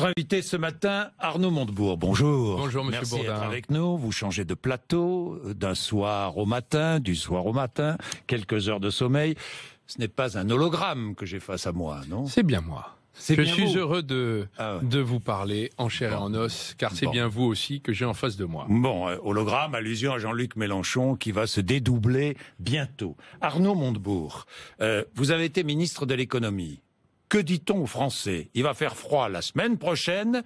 Notre invité ce matin, Arnaud Montebourg. Bonjour. Bonjour, monsieur Merci d'être avec nous. Vous changez de plateau euh, d'un soir au matin, du soir au matin, quelques heures de sommeil. Ce n'est pas un hologramme que j'ai face à moi, non C'est bien moi. Je suis heureux de, ah de vous parler en chair et en os, car c'est bien vous aussi que j'ai en face de moi. Bon, euh, hologramme, allusion à Jean-Luc Mélenchon qui va se dédoubler bientôt. Arnaud Montebourg, euh, vous avez été ministre de l'économie. Que dit-on aux Français Il va faire froid la semaine prochaine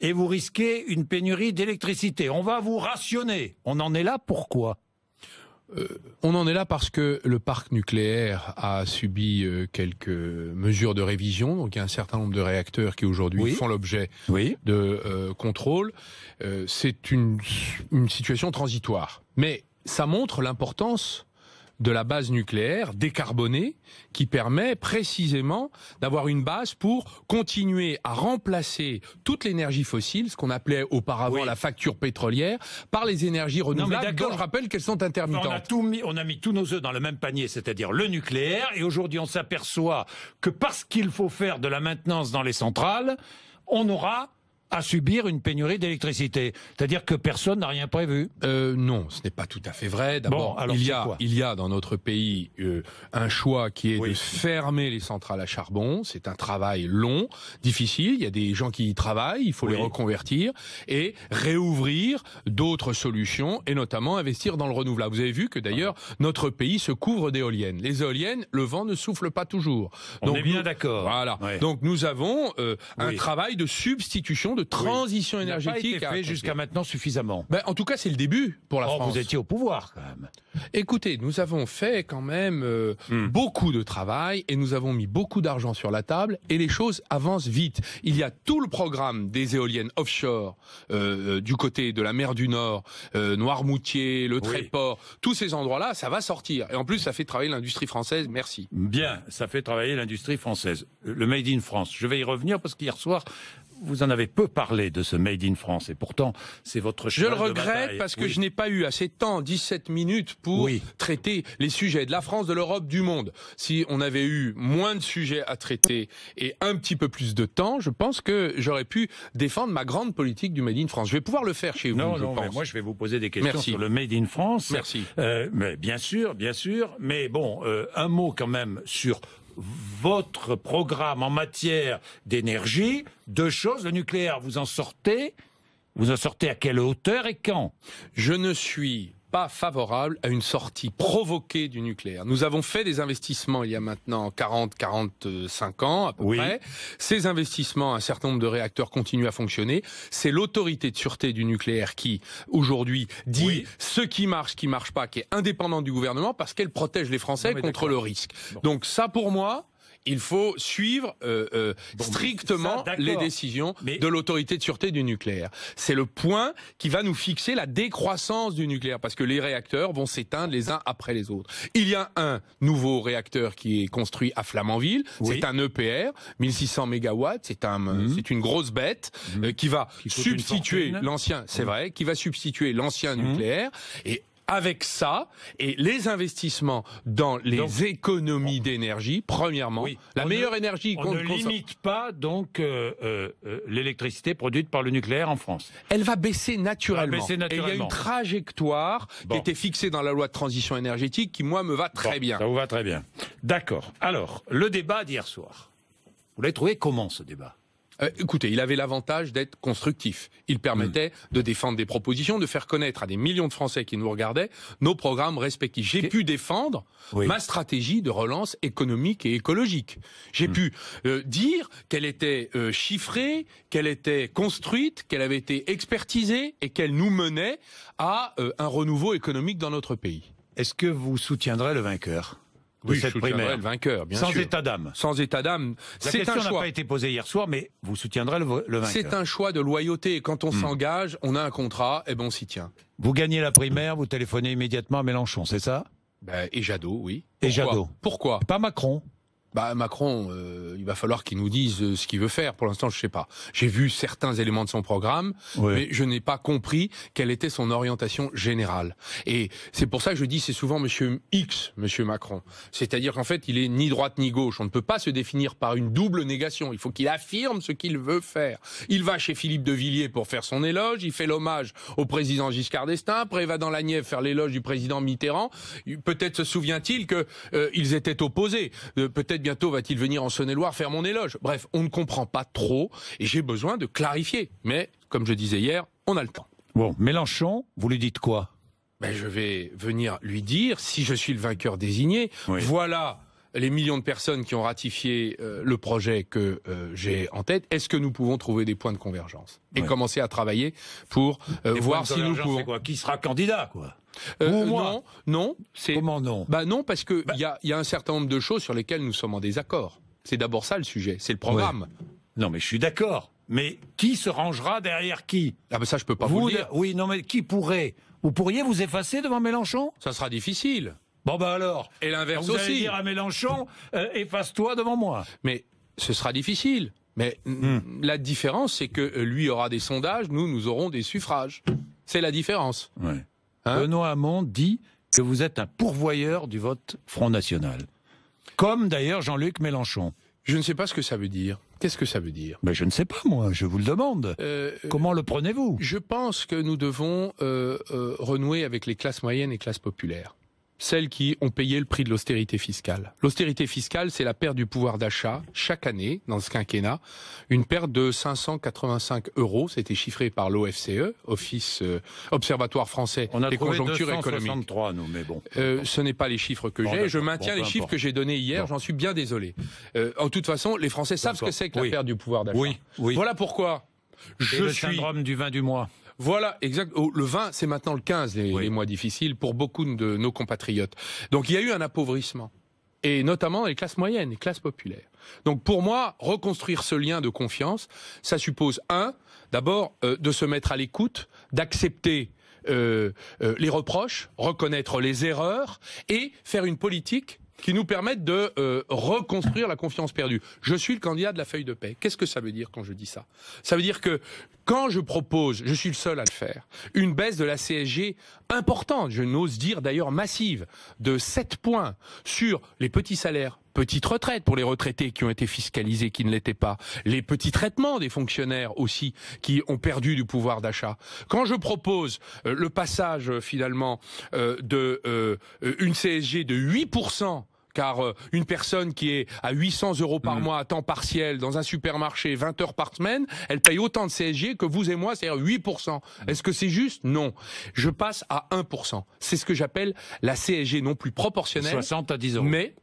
et vous risquez une pénurie d'électricité. On va vous rationner. On en est là pourquoi euh, on en est là parce que le parc nucléaire a subi euh, quelques mesures de révision. Donc il y a un certain nombre de réacteurs qui aujourd'hui font l'objet de euh, contrôles. C'est une situation transitoire. Mais ça montre l'importance de la base nucléaire décarbonée qui permet précisément d'avoir une base pour continuer à remplacer toute l'énergie fossile, ce qu'on appelait auparavant la facture pétrolière, par les énergies renouvelables dont je rappelle qu'elles sont intermittentes. On a, on a mis tous nos œufs dans le même panier, c'est-à-dire le nucléaire, et aujourd'hui on s'aperçoit que parce qu'il faut faire de la maintenance dans les centrales, on aura à subir une pénurie d'électricité. C'est-à-dire que personne n'a rien prévu. Euh, non, ce n'est pas tout à fait vrai. D'abord, il y a, il y a dans notre pays euh, un choix qui est de fermer les centrales à charbon. C'est un travail long, difficile. Il y a des gens qui y travaillent. Il faut les reconvertir et réouvrir d'autres solutions et notamment investir dans le renouvelable. Vous avez vu que d'ailleurs ah notre pays se couvre d'éoliennes. Les éoliennes, le vent ne souffle pas toujours. On est bien d'accord. Voilà. Donc nous avons euh, un travail de substitution de transition énergétique. Pas été fait jusqu'à maintenant suffisamment. Ben, en tout cas, c'est le début pour la oh, France. Vous étiez au pouvoir quand même. Écoutez, nous avons fait quand même euh, hmm. beaucoup de travail et nous avons mis beaucoup d'argent sur la table et les choses avancent vite. Il y a tout le programme des éoliennes offshore euh, euh, du côté de la mer du Nord, Noirmoutier, le Tréport, tous ces endroits-là, ça va sortir. Et en plus, ça fait travailler l'industrie française. Merci. Bien, ça fait travailler l'industrie française. Le Made in France. Je vais y revenir parce qu'hier soir, vous en avez peu parlé de ce Made in France, et pourtant, c'est votre Je le regrette parce que je n'ai pas eu assez de temps, 17 minutes, pour traiter les sujets de la France, de l'Europe, du monde. Si on avait eu moins de sujets à traiter et un petit peu plus de temps, je pense que j'aurais pu défendre ma grande politique du Made in France. Je vais pouvoir le faire chez vous, non, je non, Mais moi, je vais vous poser des questions sur le Made in France. Merci. Euh, mais bien sûr, bien sûr, mais bon, euh, un mot quand même sur votre programme en matière d'énergie, deux choses, le nucléaire, vous en sortez, vous en sortez à quelle hauteur et quand Je ne suis pas favorable à une sortie provoquée du nucléaire. Nous avons fait des investissements il y a maintenant 40, 45 ans à peu oui. près. Ces investissements, un certain nombre de réacteurs continuent à fonctionner. C'est l'autorité de sûreté du nucléaire qui, aujourd'hui, dit ce qui marche, ce qui marche pas, qui est indépendant du gouvernement parce qu'elle protège les Français contre le risque. Donc ça, pour moi, il faut suivre euh, euh, strictement les décisions de l'autorité de sûreté du nucléaire. C'est le point qui va nous fixer la décroissance du nucléaire, parce que les réacteurs vont s'éteindre les uns après les autres. Il y a un nouveau réacteur qui est construit à Flamanville, c'est un EPR, 1600 mégawatts, c'est un, mhm. c'est une grosse bête mhm. euh, qui va substituer l'ancien, c'est mhm. vrai, qui va substituer l'ancien nucléaire et avec ça et les investissements dans les économies d'énergie, premièrement, la meilleure énergie qu'on ne limite pas donc euh, euh, euh, l'électricité produite par le nucléaire en France. Elle va baisser naturellement. Et il y a une trajectoire qui était fixée dans la loi de transition énergétique qui moi me va très bien. Ça vous va très bien. D'accord. Alors, le débat d'hier soir. Vous l'avez trouvé comment ce débat euh, écoutez, il avait l'avantage d'être constructif. Il permettait hmm. de défendre des propositions, de faire connaître à des millions de Français qui nous regardaient nos programmes respectifs. J'ai pu défendre ma stratégie de relance économique et écologique. J'ai hmm. pu euh, dire qu'elle était euh, chiffrée, qu'elle était construite, qu'elle avait été expertisée et qu'elle nous menait à un renouveau économique dans notre pays. Est-ce que vous soutiendrez le vainqueur vous oui, cette primaire. le vainqueur, bien Sans état d'âme. Sans état d'âme. La question n'a pas été posée hier soir, mais vous soutiendrez le, vainqueur. C'est un choix de loyauté. Quand on hmm. s'engage, on a un contrat, et eh ben on s'y tient. Vous gagnez la primaire, vous téléphonez immédiatement à Mélenchon, c'est ça ben, et Jadot, oui. et Jadot. Pourquoi Pas Macron. Bah Macron, euh, il va falloir qu'il nous dise euh, ce qu'il veut faire. Pour l'instant, je ne sais pas. J'ai vu certains éléments de son programme, mais je n'ai pas compris quelle était son orientation générale. Et c'est pour ça que je dis c'est souvent Monsieur X, Monsieur Macron. C'est-à-dire qu'en fait, il est ni droite ni gauche. On ne peut pas se définir par une double négation. Il faut qu'il affirme ce qu'il veut faire. Il va chez Philippe de Villiers pour faire son éloge. Il fait l'hommage au président Giscard d'Estaing. Après, il va dans la Nièvre faire l'éloge du président Mitterrand. Peut-être se souvient-il que euh, ils étaient opposés. Peut-être bientôt va-t-il venir en Saône-et-Loire faire mon éloge. Bref, on ne comprend pas trop et j'ai besoin de clarifier. Mais, comme je disais hier, on a le temps. Bon, Mélenchon, vous lui dites quoi ben, Je vais venir lui dire, si je suis le vainqueur désigné, voilà les millions de personnes qui ont ratifié euh, le projet que euh, j'ai en tête, est-ce que nous pouvons trouver des points de convergence et commencer à travailler pour euh, voir si nous pouvons. Quoi qui sera candidat, quoi euh, non, non. C'est... Comment non Bah non, parce que bah il y, a, un certain nombre de choses sur lesquelles nous sommes en désaccord. C'est d'abord ça le sujet, c'est le programme. Non, mais je suis d'accord. Mais qui se rangera derrière qui Ah ben ça, je peux pas vous, dire. Oui, non, mais qui pourrait Vous pourriez vous effacer devant Mélenchon Ça sera difficile. Bon bah alors. Et l'inverse vous aussi. Allez dire à Mélenchon, euh, efface-toi devant moi. Mais ce sera difficile. Mais hmm. la différence, c'est que euh, lui aura des sondages, nous, nous aurons des suffrages. C'est la différence. Ouais. Hein Benoît Hamon dit que vous êtes un pourvoyeur du vote Front National. Comme d'ailleurs Jean-Luc Mélenchon. Je ne sais pas ce que ça veut dire. Qu'est-ce que ça veut dire Mais ben, je ne sais pas, moi, je vous le demande. Euh, euh, Comment le prenez-vous Je pense que nous devons euh, renouer avec les classes moyennes et classes populaires celles qui ont payé le prix de l'austérité fiscale. L'austérité fiscale, c'est la perte du pouvoir d'achat chaque année dans ce quinquennat, une perte de 585 euros, c'était chiffré par l'OFCE, Office euh, Observatoire français On a des conjonctures économiques. Nous, mais bon. Euh, ce n'est pas les chiffres que j'ai. Je maintiens les chiffres que j'ai donnés hier. J'en suis bien désolé. Euh, en toute façon, les Français savent ce que c'est que la perte du pouvoir d'achat. Voilà pourquoi. je le suis... syndrome du vin du mois. Voilà, exact. Oh, le 20, c'est maintenant le 15, les, mois difficiles pour beaucoup de nos compatriotes. Donc il y a eu un appauvrissement et notamment les classes moyennes, les classes populaires. Donc pour moi, reconstruire ce lien de confiance, ça suppose, un, d'abord euh, de se mettre à l'écoute, d'accepter euh, euh, les reproches, reconnaître les erreurs et faire une politique qui nous permettent de euh, reconstruire la confiance perdue. Je suis le candidat de la feuille de paix. Qu'est-ce que ça veut dire quand je dis ça Ça veut dire que quand je propose, je suis le seul à le faire, une baisse de la CSG importante, je n'ose dire d'ailleurs massive, de 7 points sur les petits salaires petites retraites pour les retraités qui ont été fiscalisés, qui ne l'étaient pas, les petits traitements des fonctionnaires aussi qui ont perdu du pouvoir d'achat. Quand je propose euh, le passage euh, finalement de une CSG de 8 car euh, une personne qui est à 800 euros par mm. mois à temps partiel dans un supermarché 20 heures par semaine, elle paye autant de CSG que vous et moi, c'est-à-dire 8%. Mm. Est-ce que c'est juste Non. Je passe à 1%. C'est ce que j'appelle la CSG non plus proportionnelle. 60 à 10 Mais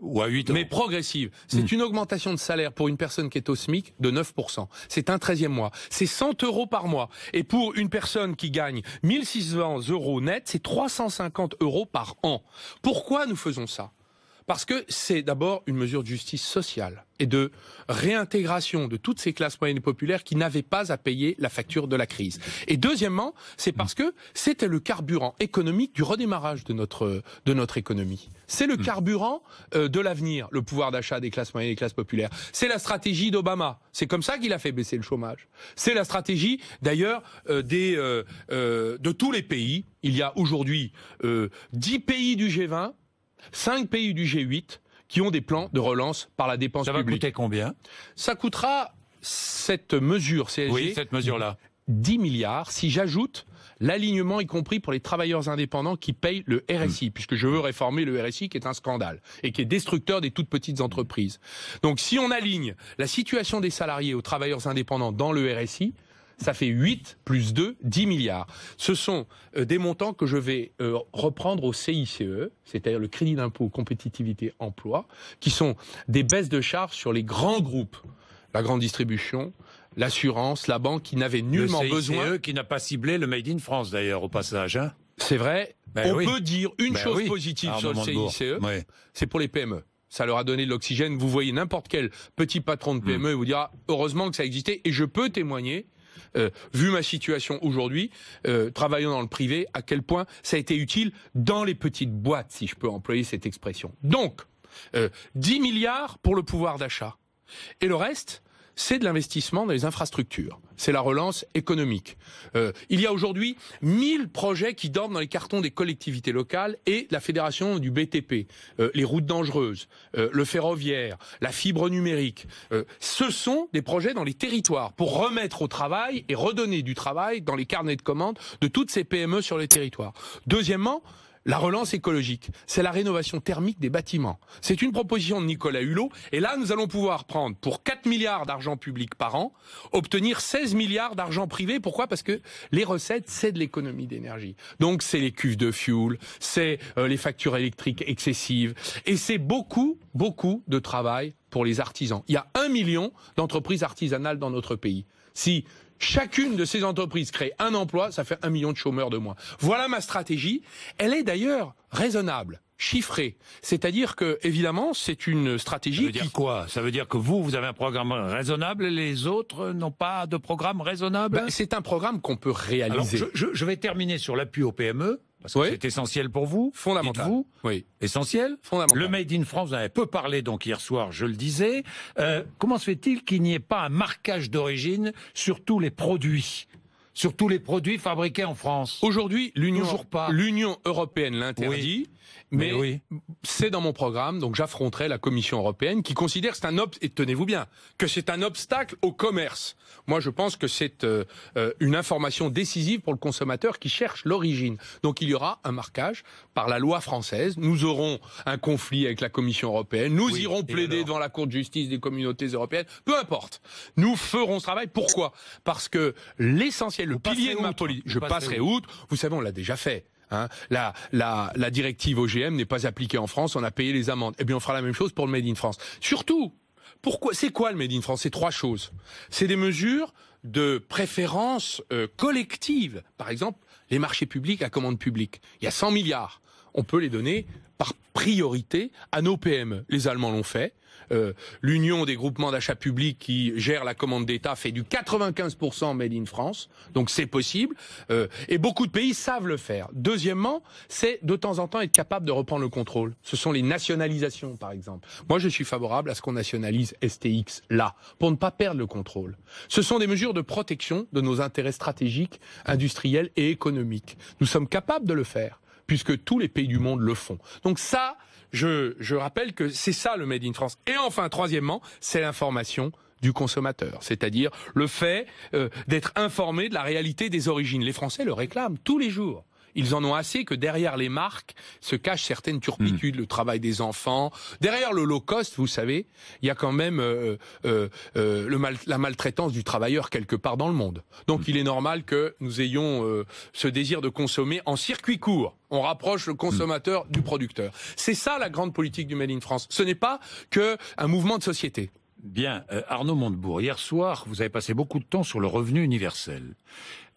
ou à 8 Mais progressive. Mm. C'est une augmentation de salaire pour une personne qui est au SMIC de 9%. C'est un 13e mois. C'est 100 euros par mois. Et pour une personne qui gagne 1600 euros net, c'est 350 euros par an. Pourquoi nous faisons ça parce que c'est d'abord une mesure de justice sociale et de réintégration de toutes ces classes moyennes et populaires qui n'avaient pas à payer la facture de la crise. Et deuxièmement, c'est parce que c'était le carburant économique du redémarrage de notre, de notre économie. C'est le hmm. carburant euh, de l'avenir, le pouvoir d'achat des classes moyennes et des classes populaires. C'est la stratégie d'Obama. C'est comme ça qu'il a fait baisser le chômage. C'est la stratégie, d'ailleurs, euh, des, euh, de tous les pays. Il y a aujourd'hui 10 pays du G20 cinq pays du G8 qui ont des plans de relance par la dépense publique. Ça va combien Ça coûtera cette mesure CSG. cette mesure-là. 10 milliards si j'ajoute l'alignement y compris pour les travailleurs indépendants qui payent le RSI, hmm. puisque je veux réformer le RSI qui est un scandale et qui est destructeur des toutes petites entreprises. Donc si on aligne la situation des salariés aux travailleurs indépendants dans le RSI, ça fait 8 plus 2, 10 milliards. Ce sont euh, des montants que je vais euh, reprendre au CICE, c'est-à-dire le crédit d'impôt compétitivité emploi, qui sont des baisses de charges sur les grands groupes, la grande distribution, l'assurance, la banque, qui n'avaient nullement besoin... le CICE besoin. qui n'a pas ciblé le Made in France d'ailleurs au passage. Hein. C'est vrai. Ben on peut dire une ben chose positive ah, sur le CICE, e, c'est pour les PME ça leur a donné de l'oxygène. Vous voyez n'importe quel petit patron de PME et vous dira heureusement que ça existait. Et je peux témoigner euh, vu ma situation aujourd'hui, euh, travaillant dans le privé, à quel point ça a été utile dans les petites boîtes, si je peux employer cette expression. Donc, 10 euh, milliards pour le pouvoir d'achat. Et le reste, c'est de l'investissement dans les infrastructures. C'est la relance économique. Euh, il y a aujourd'hui mille projets qui dorment dans les cartons des collectivités locales et la fédération du BTP. Euh, les routes dangereuses, euh, le ferroviaire, la fibre numérique. ce sont des projets dans les territoires pour remettre au travail et redonner du travail dans les carnets de commandes de toutes ces PME sur les territoires. Deuxièmement, la relance écologique, c'est la rénovation thermique des bâtiments. C'est une proposition de Nicolas Hulot. Et là, nous allons pouvoir prendre pour 4 milliards d'argent public par an, obtenir 16 milliards d'argent privé. Pourquoi Parce que les recettes, c'est de l'économie d'énergie. Donc c'est les cuves de fuel, c'est euh, les factures électriques excessives. Et c'est beaucoup, beaucoup de travail pour les artisans. Il y a un million d'entreprises artisanales dans notre pays. Si Chacune de ces entreprises crée un emploi, ça fait un million de chômeurs de moins. Voilà ma stratégie. Elle est d'ailleurs raisonnable chiffrée. C'est-à-dire que, évidemment, c'est une stratégie. Ça veut dire quoi Ça veut dire que vous, vous avez un programme raisonnable et les autres n'ont pas de programme raisonnable ben, C'est un programme qu'on peut réaliser. je, je, vais terminer sur l'appui aux PME c'est essentiel pour vous. Fondamental. Vous, oui. Essentiel. Fondamental. Le Made in France, vous en peu parlé donc hier soir, je le disais. Euh, comment se fait-il qu'il n'y ait pas un marquage d'origine sur tous les produits sur tous les produits fabriqués en France. Aujourd'hui, l'Union, l'Union européenne l'interdit. Mais, c'est dans mon programme, donc j'affronterai la Commission européenne qui considère c'est un obstacle, et tenez-vous bien, que c'est un obstacle au commerce. Moi, je pense que c'est euh, euh, une information décisive pour le consommateur qui cherche l'origine. Donc il y aura un marquage par la loi française. Nous aurons un conflit avec la Commission européenne. Nous irons plaider devant la Cour de justice des communautés européennes. Peu importe. Nous ferons ce travail. Pourquoi Parce que l'essentiel, le pilier de ma politique, je passerai outre. Vous savez, on l'a déjà fait. Hein. la, directive OGM n'est pas appliquée en France, on a payé les amendes. Eh bien, on fera la même chose pour le Made in France. Surtout, pourquoi C'est quoi le Made in France C'est trois choses. C'est des mesures de préférence euh, collective. Par exemple, les marchés publics à commande publique. Il y a 100 milliards. On peut les donner par priorité à nos PME. Les Allemands l'ont fait. Euh, L'Union des groupements d'achat public qui gère la commande d'État fait du 95% made in France, donc c'est possible. Euh, et beaucoup de pays savent le faire. Deuxièmement, c'est de temps en temps être capable de reprendre le contrôle. Ce sont les nationalisations, par exemple. Moi, je suis favorable à ce qu'on nationalise STX là, pour ne pas perdre le contrôle. Ce sont des mesures de protection de nos intérêts stratégiques, industriels et économiques. Nous sommes capables de le faire puisque tous les pays du monde le font. Donc ça, je, je rappelle que c'est ça le Made in France. Et enfin, troisièmement, c'est l'information du consommateur, c'est-à-dire le fait euh, d'être informé de la réalité des origines. Les Français le réclament tous les jours ils en ont assez que derrière les marques se cachent certaines turpitudes, hmm. le travail des enfants. Derrière le low cost, vous savez, il y a quand même euh, euh, euh, la maltraitance du travailleur quelque part dans le monde. Donc hmm. il est normal que nous ayons ce désir de consommer en circuit court. On rapproche le consommateur hmm. du producteur. C'est ça la grande politique du Made in France. Ce n'est pas qu'un mouvement de société. Bien, euh, Arnaud Montebourg, hier soir, vous avez passé beaucoup de temps sur le revenu universel.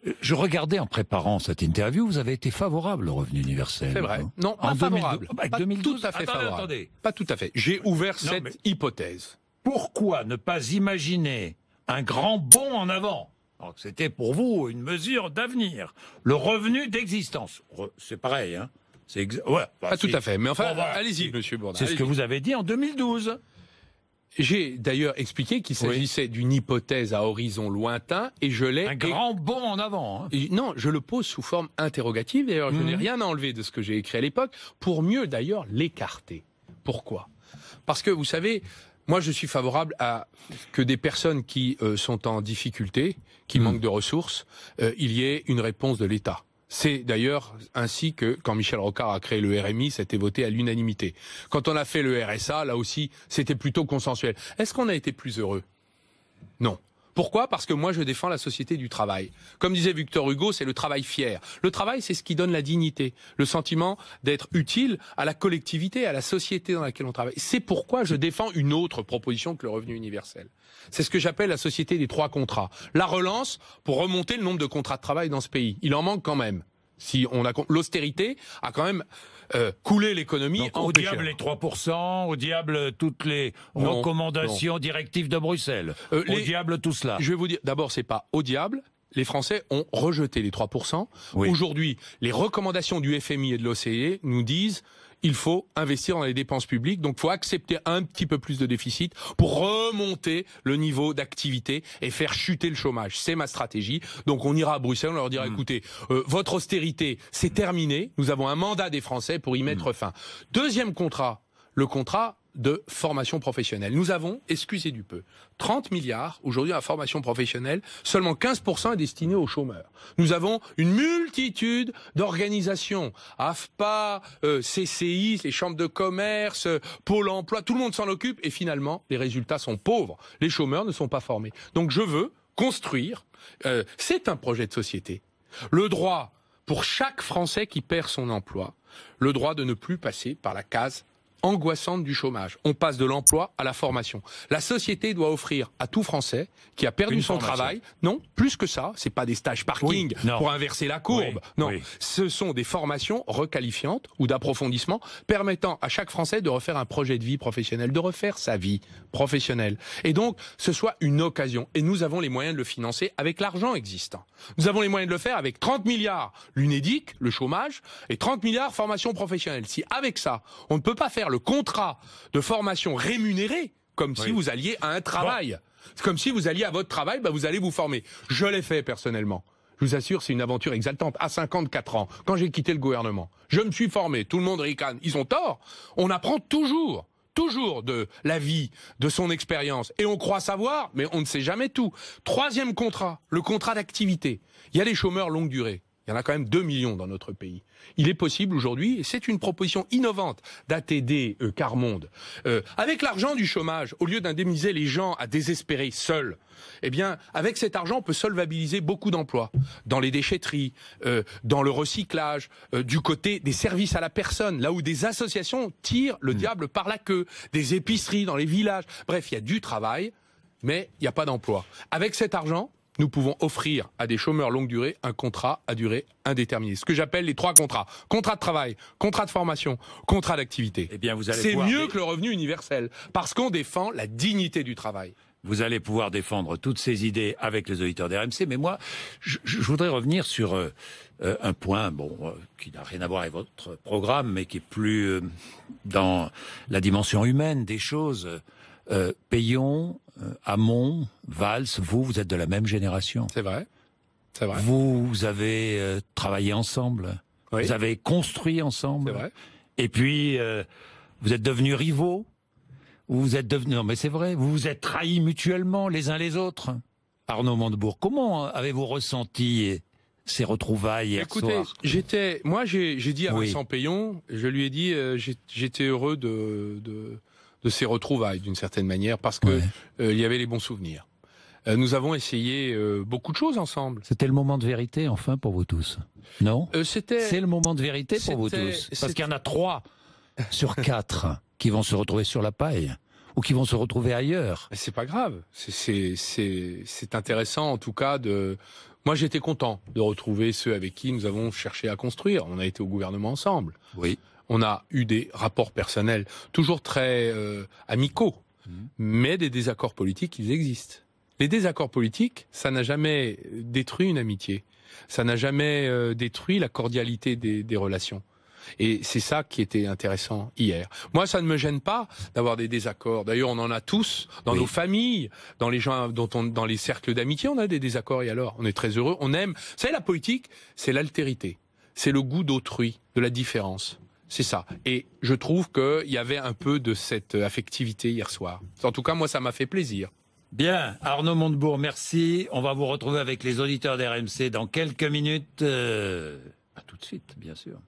Euh, je regardais en préparant cette interview, vous avez été favorable au revenu universel. C'est vrai. Non, pas favorable. Ah bah, pas tout à fait Pas tout à fait. J'ai ouvert cette hypothèse. Pourquoi ne pas imaginer un grand bond en avant C'était pour vous une mesure d'avenir. Le revenu d'existence, c'est pareil. Hein c'est exact. Bah, pas tout à fait. Mais enfin, allez-y, Monsieur Bourdin. C'est ce que vous avez dit en 2012. J'ai d'ailleurs expliqué qu'il s'agissait d'une hypothèse à horizon lointain et je l'ai... Un grand bond en avant. Hein. Non, je le pose sous forme interrogative. D'ailleurs, je n'ai mhm. rien à enlever de ce que j'ai écrit à l'époque pour mieux d'ailleurs l'écarter. Pourquoi Parce que vous savez, moi, je suis favorable à que des personnes qui euh, sont en difficulté, qui mhm. manquent de ressources, euh, il y ait une réponse de l'État. C'est d'ailleurs ainsi que, quand Michel Rocard a créé le RMI, c'était voté à l'unanimité. Quand on a fait le RSA, là aussi, c'était plutôt consensuel. Est-ce qu'on a été plus heureux Non. Pourquoi Parce que moi, je défends la société du travail. Comme disait Victor Hugo, c'est le travail fier. Le travail, c'est ce qui donne la dignité, le sentiment d'être utile à la collectivité, à la société dans laquelle on travaille. C'est pourquoi je défends une autre proposition que le revenu universel. C'est ce que j'appelle la société des trois contrats. La relance pour remonter le nombre de contrats de travail dans ce pays. Il en manque quand même. Si on a l'austérité a quand même euh, coulé l'économie Au diable les 3%, au diable toutes les recommandations directives de Bruxelles. Euh, au diable tout cela. Je vais vous dire, d'abord, c'est pas au diable. Les Français ont rejeté les 3%. Aujourd'hui, les recommandations du FMI et de l'OCDE nous disent il faut investir dans les dépenses publiques. Donc, faut accepter un petit peu plus de déficit pour remonter le niveau d'activité et faire chuter le chômage. C'est ma stratégie. Donc, on ira à Bruxelles, on leur dira, hmm. écoutez, euh, votre austérité, c'est terminé. Nous avons un mandat des Français pour y mettre hmm. fin. Deuxième contrat, le contrat de formation professionnelle. Nous avons, excusez du peu, 30 milliards aujourd'hui à formation professionnelle, seulement 15% est destiné aux chômeurs. Nous avons une multitude d'organisations, AFPA, euh, CCI, les chambres de commerce, euh, Pôle emploi, tout le monde s'en occupe et finalement les résultats sont pauvres. Les chômeurs ne sont pas formés. Donc je veux construire, euh, c'est un projet de société. Le droit pour chaque Français qui perd son emploi, le droit de ne plus passer par la case angoissante du chômage. On passe de l'emploi à la formation. La société doit offrir à tout Français qui a perdu son travail, non, plus que ça, c'est pas des stages parking pour inverser la courbe, non, ce sont des formations requalifiantes ou d'approfondissement permettant à chaque Français de refaire un projet de vie professionnelle, de refaire sa vie professionnelle. Et donc, ce soit une occasion. Et nous avons les moyens de le financer avec l'argent existant. Nous avons les moyens de le faire avec 30 milliards l'UNEDIC, le chômage, et 30 milliards formation professionnelle. Si avec ça, on ne peut pas faire le contrat de formation rémunéré, comme si vous alliez à un travail. Comme si vous alliez à votre travail, bah vous allez vous former. Je l'ai fait personnellement. Je vous assure, c'est une aventure exaltante. À 54 ans, quand j'ai quitté le gouvernement, je me suis formé. Tout le monde ricane. Ils ont tort. On apprend toujours toujours de la vie, de son expérience. Et on croit savoir, mais on ne sait jamais tout. Troisième contrat, le contrat d'activité. Il y a les chômeurs longue durée. Il y en a quand même 2 millions dans notre pays il est possible aujourd'hui, et c'est une proposition innovante, d'ATD euh, Carmonde, euh, avec l'argent du chômage, au lieu d'indemniser les gens à désespérer seuls, eh bien, avec cet argent, on peut solvabiliser beaucoup d'emplois dans les déchetteries, euh, dans le recyclage, du côté des services à la personne, là où des associations tirent le hmm. diable par la queue, des épiceries dans les villages. Bref, il y a du travail, mais il n'y a pas d'emploi. Avec cet argent, nous pouvons offrir à des chômeurs longue durée un contrat à durée indéterminée. Ce que j'appelle les trois contrats. Contrat de travail, contrat de formation, contrat d'activité. Eh bien, vous allez C'est mieux que le revenu universel, parce qu'on défend la dignité du travail. Vous allez pouvoir défendre toutes ces idées avec les auditeurs d'RMC, mais moi, je, voudrais revenir sur euh, euh, un point, bon, euh, qui n'a rien à voir avec votre programme, mais qui est plus dans la dimension humaine des choses. Euh, Payon, euh, Hamon, Valls, vous, vous êtes de la même génération. C'est vrai. C'est vrai. Vous, avez euh, travaillé ensemble. Vous avez construit ensemble. C'est vrai. Et puis, vous êtes devenus rivaux. Vous êtes devenus. Non, mais c'est vrai. Vous vous êtes trahis mutuellement les uns les autres. Arnaud Montebourg, comment avez-vous ressenti ces retrouvailles Écoutez, j'étais, moi j'ai, dit à Vincent Payon, je lui ai dit j'étais heureux de, de ces retrouvailles d'une certaine manière parce que euh, il y avait les bons souvenirs. Euh, nous avons essayé euh, beaucoup de choses ensemble. C'était le moment de vérité enfin pour vous tous. Non C'était. C'est le moment de vérité pour vous tous parce qu'il y en a trois sur quatre qui vont se retrouver sur la paille ou qui vont se retrouver ailleurs. C'est pas grave. C'est intéressant en tout cas de. Moi, j'étais content de retrouver ceux avec qui nous avons cherché à construire. On a été au gouvernement ensemble. Oui on a eu des rapports personnels toujours très euh, amicaux, mhm. mais des désaccords politiques, ils existent. Les désaccords politiques, ça n'a jamais détruit une amitié, ça n'a jamais euh, détruit la cordialité des, relations. Et c'est ça qui était intéressant hier. Moi, ça ne me gêne pas d'avoir des désaccords. D'ailleurs, on en a tous dans nos familles, dans les gens, dont on, dans les cercles d'amitié, on a des désaccords. Et alors, on est très heureux, on aime. Vous savez, la politique, c'est l'altérité, c'est le goût d'autrui, de la différence. C'est ça. Et je trouve qu'il y avait un peu de cette euh, affectivité hier soir. En tout cas, moi, ça m'a fait plaisir. Bien, Arnaud Montebourg, merci. On va vous retrouver avec les auditeurs d'RMC dans quelques minutes. Euh, à tout de suite, bien sûr.